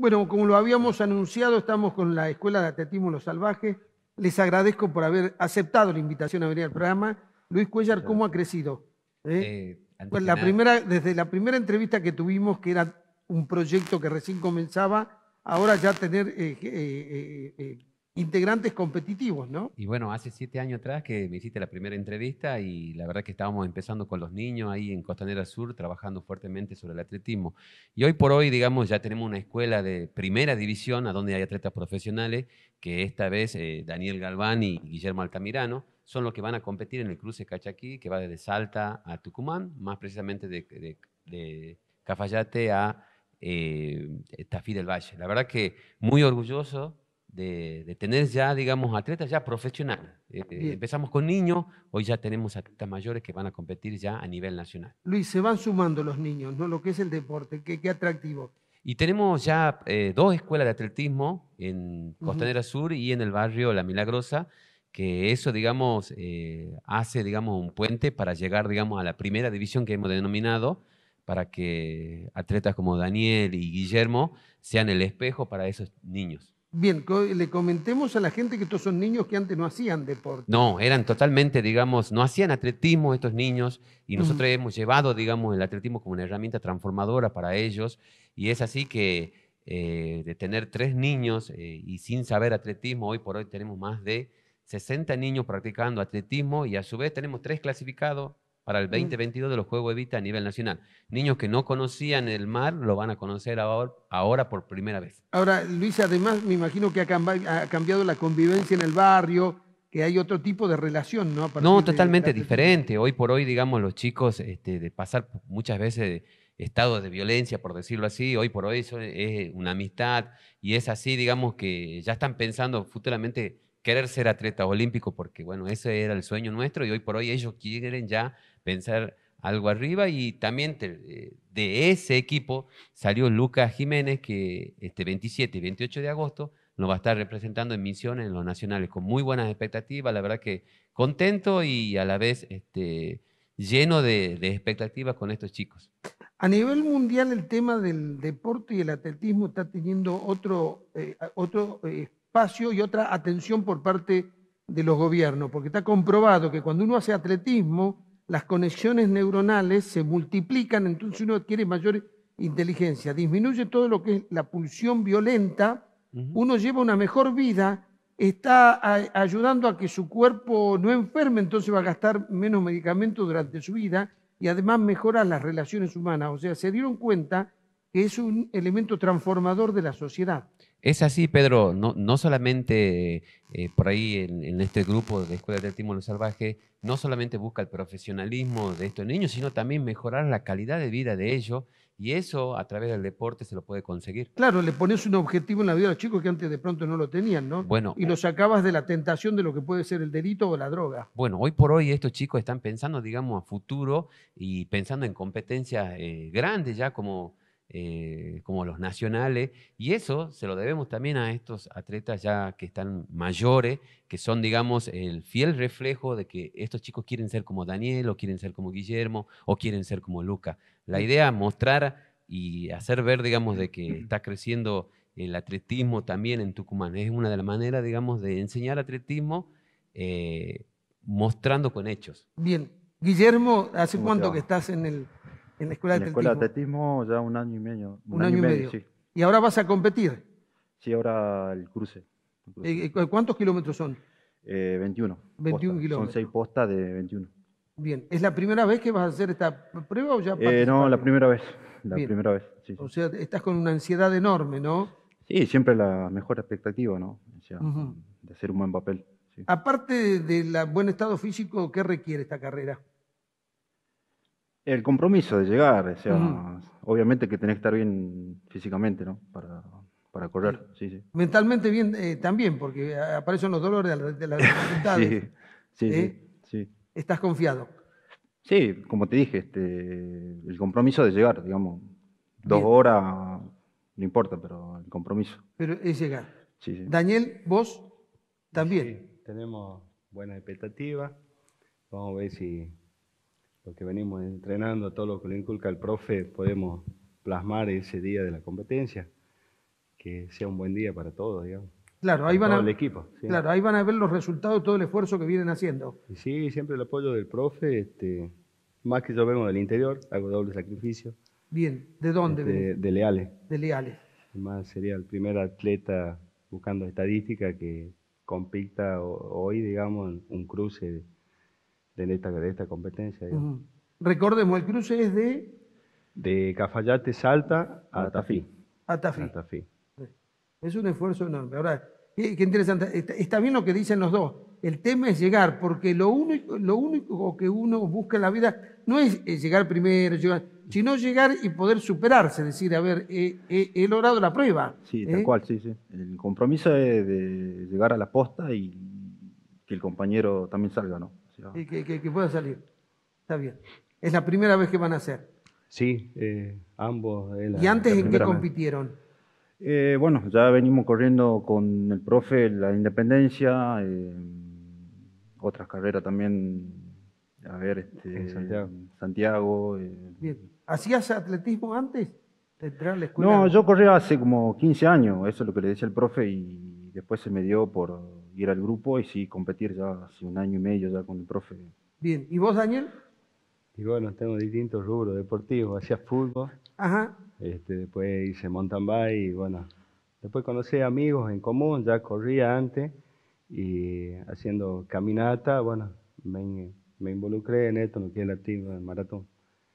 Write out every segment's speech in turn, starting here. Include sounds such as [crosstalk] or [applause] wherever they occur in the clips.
Bueno, como lo habíamos anunciado, estamos con la Escuela de Atletismo Los Salvajes. Les agradezco por haber aceptado la invitación a venir al programa. Luis Cuellar, ¿cómo ha crecido? ¿Eh? Eh, pues la primera, desde la primera entrevista que tuvimos, que era un proyecto que recién comenzaba, ahora ya tener eh, integrantes competitivos, ¿no? Y bueno, hace siete años atrás que me hiciste la primera entrevista y la verdad que estábamos empezando con los niños ahí en Costanera Sur, trabajando fuertemente sobre el atletismo. Y hoy por hoy, digamos, ya tenemos una escuela de primera división a donde hay atletas profesionales, que esta vez eh, Daniel Galván y Guillermo Altamirano son los que van a competir en el cruce Cachaquí, que va desde Salta a Tucumán, más precisamente de, Cafayate a eh, Tafí del Valle. La verdad que muy orgulloso de, tener ya, digamos, atletas ya profesionales. Eh, empezamos con niños, hoy ya tenemos atletas mayores que van a competir ya a nivel nacional. Luis, se van sumando los niños, ¿no? Lo que es el deporte, qué, qué atractivo. Y tenemos ya eh, dos escuelas de atletismo en Costanera Sur y en el barrio La Milagrosa, que eso, digamos, eh, hace, digamos, un puente para llegar, digamos, a la primera división que hemos denominado, para que atletas como Daniel y Guillermo sean el espejo para esos niños. Bien, le comentemos a la gente que estos son niños que antes no hacían deporte. No, eran totalmente, digamos, no hacían atletismo estos niños y nosotros hemos llevado, digamos, el atletismo como una herramienta transformadora para ellos y es así que eh, de tener tres niños eh, y sin saber atletismo, hoy por hoy tenemos más de 60 niños practicando atletismo y a su vez tenemos tres clasificados para el 2022 mm. de los Juegos Evita a nivel nacional. Niños que no conocían el mar lo van a conocer ahora, por primera vez. Ahora, Luis, además me imagino que ha, cambiado la convivencia en el barrio, que hay otro tipo de relación, ¿no? No, totalmente diferente. Hoy por hoy, digamos, los chicos, este, de pasar muchas veces estados de violencia, por decirlo así, hoy por hoy eso es una amistad y es así, digamos, que ya están pensando futuramente querer ser atleta olímpico, porque bueno, ese era el sueño nuestro y hoy por hoy ellos quieren ya pensar algo arriba y también eh, de ese equipo salió Lucas Jiménez que este 27 y 28 de agosto nos va a estar representando en misiones en los nacionales con muy buenas expectativas, la verdad que contento y a la vez este, lleno de, expectativas con estos chicos. A nivel mundial el tema del deporte y el atletismo está teniendo otro, eh, otro eh, espacio y otra atención por parte de los gobiernos, porque está comprobado que cuando uno hace atletismo, las conexiones neuronales se multiplican, entonces uno adquiere mayor inteligencia, disminuye todo lo que es la pulsión violenta, uno lleva una mejor vida, está ayudando a que su cuerpo no enferme, entonces va a gastar menos medicamentos durante su vida y además mejora las relaciones humanas. O sea, se dieron cuenta que es un elemento transformador de la sociedad. Es así, Pedro, no, no solamente eh, por ahí en, este grupo de Escuela del Tímulo Salvaje, no solamente busca el profesionalismo de estos niños, sino también mejorar la calidad de vida de ellos y eso a través del deporte se lo puede conseguir. Claro, le pones un objetivo en la vida a los chicos que antes de pronto no lo tenían, ¿no? Bueno, y eh, los sacabas de la tentación de lo que puede ser el delito o la droga. Bueno, hoy por hoy estos chicos están pensando, digamos, a futuro y pensando en competencias eh, grandes ya como eh, como los nacionales, y eso se lo debemos también a estos atletas ya que están mayores, que son, digamos, el fiel reflejo de que estos chicos quieren ser como Daniel, o quieren ser como Guillermo, o quieren ser como Luca. La idea es mostrar y hacer ver, digamos, de que [clears throat] está creciendo el atletismo también en Tucumán. Es una de las maneras, digamos, de enseñar atletismo eh, mostrando con hechos. Bien, Guillermo, ¿hace cuánto que estás en el en la escuela de atletismo. ya un año y medio. Un, año, y medio. ¿Y ahora vas a competir? Sí, ahora el cruce. Eh, eh, ¿Cuántos kilómetros son? 21. Eh, 21 Son seis postas de 21. Bien, ¿es la primera vez que vas a hacer esta prueba o ya eh, No, la primera vez. La primera vez. o sea, estás con una ansiedad enorme, ¿no? Sí, siempre la mejor expectativa, ¿no? de hacer un buen papel. Aparte del buen estado físico, ¿qué requiere esta carrera? El compromiso de llegar, obviamente que tenés que estar bien físicamente, ¿no? Para, correr, sí, Mentalmente bien eh, también, porque aparecen los dolores de, las [laughs] dificultades. sí, ¿eh? sí, ¿Estás confiado? Sí, como te dije, este, el compromiso de llegar, digamos, dos horas, no importa, pero el compromiso. Pero es llegar. Daniel, vos también. tenemos buena expectativas, Vamos a ver si que venimos entrenando, todo lo que le inculca el profe, podemos plasmar ese día de la competencia, que sea un buen día para todos, digamos. Claro, ahí van, a, el equipo, claro ahí van a ver los resultados de todo el esfuerzo que vienen haciendo. Y sí, siempre el apoyo del profe, este, más que yo vengo del interior, hago doble sacrificio. Bien, ¿de dónde? Este, de Leales. De Leales. Más sería el primer atleta buscando estadística que compita hoy, digamos, un cruce. De, de esta, competencia. Recordemos, el cruce es de... De Cafayate, Salta a Tafí. A Tafí. Es un esfuerzo enorme. Ahora, qué, interesante. Está, bien lo que dicen los dos. El tema es llegar, porque lo único, lo único que uno busca en la vida no es eh, llegar primero, sino llegar y poder superarse, decir, a ver, he, logrado la prueba. Sí, ¿eh? tal cual, sí, sí. El compromiso es de llegar a la posta y que el compañero también salga, ¿no? que, pueda salir. Está bien. Es la primera vez que van a hacer. Sí, eh, ambos. Eh, ¿Y antes en qué compitieron? Eh, bueno, ya venimos corriendo con el profe la independencia, otras carreras también, a ver, este, Santiago. Santiago bien. ¿Hacías atletismo antes de entrar la escuela? No, yo corría hace como 15 años, eso es lo que le decía el profe, y después se me dio por, ir al grupo y sí competir ya hace un año y medio ya con el profe. Bien, ¿y vos, Daniel? Y bueno, tengo distintos rubros deportivos, hacía fútbol, Este, después hice mountain bike y bueno, después conocí amigos en común, ya corría antes y haciendo caminata, bueno, me, involucré en esto, no que el tienda, en maratón.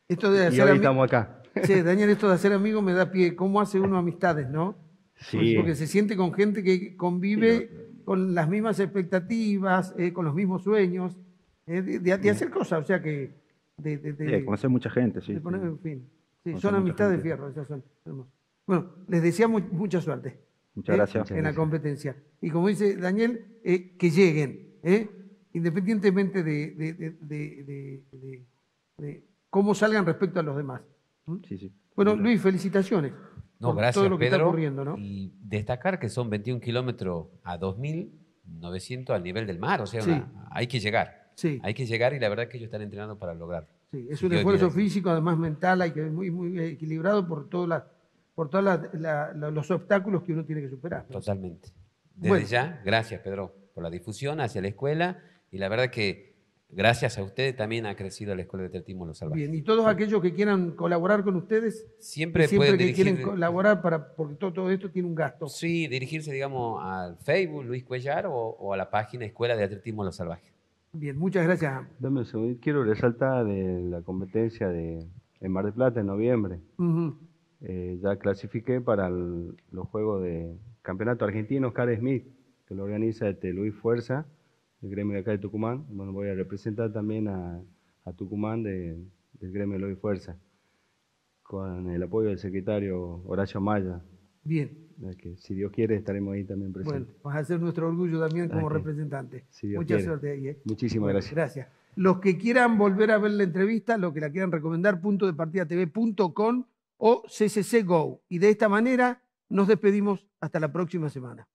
Esto de hacer y hoy estamos acá. Sí, [laughs] Daniel, esto de hacer amigos me da pie. ¿Cómo hace uno amistades, no? Sí. Porque se siente con gente que convive con las mismas expectativas, eh, con los mismos sueños, eh, de, hacer cosas, o sea que... De, conocer mucha gente, sí. son amistades de fierro, esas son Bueno, les deseamos mucha suerte. Muchas eh, gracias. En la competencia. Y como dice Daniel, eh, que lleguen, independientemente de, cómo salgan respecto a los demás. Bueno, Luis, felicitaciones. No, gracias, Y destacar que son 21 kilómetros a 2.900 al nivel del mar, o sea, hay que llegar. Hay que llegar y la verdad que ellos están entrenando para lograrlo. Sí, es un esfuerzo físico, además mental, hay que muy, muy equilibrado por todos los obstáculos que uno tiene que superar. Totalmente. Desde ya, gracias Pedro por la difusión hacia la escuela y la verdad que Gracias a ustedes también ha crecido la Escuela de Atletismo Los Salvajes. Bien, y todos aquellos que quieran colaborar con ustedes, siempre, que quieren colaborar, porque todo, esto tiene un gasto. Sí, dirigirse, digamos, al Facebook Luis Cuellar o, a la página Escuela de Atletismo Los Salvajes. Bien, muchas gracias. Dame un segundo. Quiero resaltar de la competencia de, en Mar del Plata en noviembre. Eh, ya clasifiqué para los Juegos de Campeonato Argentino Oscar Smith, que lo organiza este Luis Fuerza del gremio de acá de Tucumán. Bueno, voy a representar también a, Tucumán del gremio de Lobby Fuerza, con el apoyo del secretario Horacio Maya. Bien. Que, si Dios quiere, estaremos ahí también presentes. Bueno, vas a ser nuestro orgullo también como representante. Mucha suerte ¿eh? Muchísimas gracias. Gracias. Los que quieran volver a ver la entrevista, los que la quieran recomendar, punto de partida tv.com o CCC Y de esta manera nos despedimos hasta la próxima semana.